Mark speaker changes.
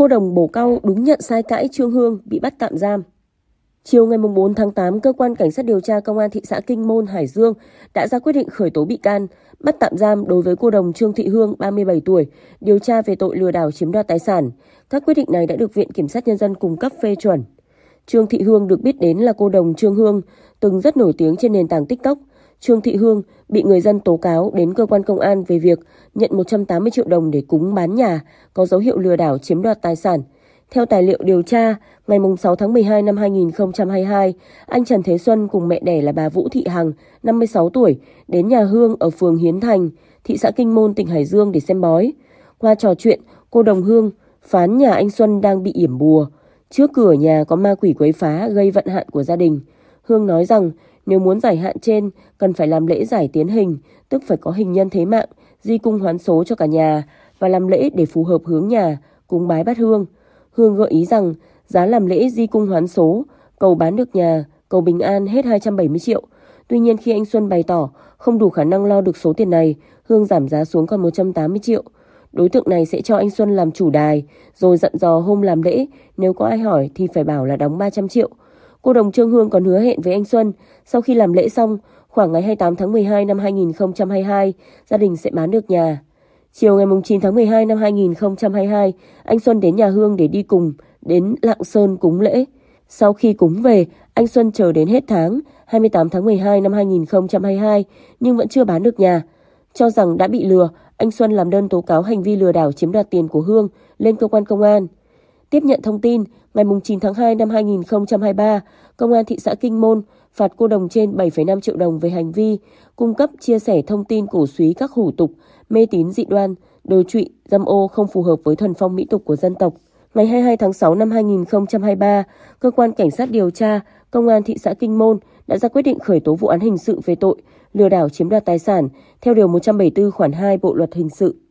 Speaker 1: Cô đồng bổ cao đúng nhận sai cãi Trương Hương bị bắt tạm giam. Chiều ngày 4 tháng 8, cơ quan cảnh sát điều tra công an thị xã Kinh Môn, Hải Dương đã ra quyết định khởi tố bị can, bắt tạm giam đối với cô đồng Trương Thị Hương, 37 tuổi, điều tra về tội lừa đảo chiếm đoạt tài sản. Các quyết định này đã được Viện Kiểm sát Nhân dân cung cấp phê chuẩn. Trương Thị Hương được biết đến là cô đồng Trương Hương, từng rất nổi tiếng trên nền tảng TikTok. Trương Thị Hương bị người dân tố cáo đến cơ quan công an về việc nhận 180 triệu đồng để cúng bán nhà, có dấu hiệu lừa đảo chiếm đoạt tài sản. Theo tài liệu điều tra, ngày 6 tháng 12 năm 2022, anh Trần Thế Xuân cùng mẹ đẻ là bà Vũ Thị Hằng, 56 tuổi, đến nhà Hương ở phường Hiến Thành, thị xã Kinh Môn, tỉnh Hải Dương để xem bói. Qua trò chuyện, cô Đồng Hương phán nhà anh Xuân đang bị yểm bùa. Trước cửa nhà có ma quỷ quấy phá gây vận hạn của gia đình. Hương nói rằng nếu muốn giải hạn trên, cần phải làm lễ giải tiến hình, tức phải có hình nhân thế mạng, di cung hoán số cho cả nhà và làm lễ để phù hợp hướng nhà, cúng bái bát hương. Hương gợi ý rằng giá làm lễ di cung hoán số, cầu bán được nhà, cầu bình an hết 270 triệu. Tuy nhiên khi anh Xuân bày tỏ không đủ khả năng lo được số tiền này, Hương giảm giá xuống còn 180 triệu. Đối tượng này sẽ cho anh Xuân làm chủ đài, rồi dặn dò hôm làm lễ, nếu có ai hỏi thì phải bảo là đóng 300 triệu. Cô đồng Trương Hương còn hứa hẹn với anh Xuân, sau khi làm lễ xong, khoảng ngày 28 tháng 12 năm 2022, gia đình sẽ bán được nhà. Chiều ngày 9 tháng 12 năm 2022, anh Xuân đến nhà Hương để đi cùng, đến Lạng Sơn cúng lễ. Sau khi cúng về, anh Xuân chờ đến hết tháng, 28 tháng 12 năm 2022, nhưng vẫn chưa bán được nhà. Cho rằng đã bị lừa, anh Xuân làm đơn tố cáo hành vi lừa đảo chiếm đoạt tiền của Hương lên cơ quan công an. Tiếp nhận thông tin, ngày 9 tháng 2 năm 2023, Công an thị xã Kinh Môn phạt cô đồng trên 7,5 triệu đồng về hành vi cung cấp chia sẻ thông tin cổ suý các hủ tục, mê tín dị đoan, đồ trụy, dâm ô không phù hợp với thuần phong mỹ tục của dân tộc. Ngày 22 tháng 6 năm 2023, cơ quan cảnh sát điều tra Công an thị xã Kinh Môn đã ra quyết định khởi tố vụ án hình sự về tội lừa đảo chiếm đoạt tài sản theo điều 174 khoản 2 Bộ luật hình sự.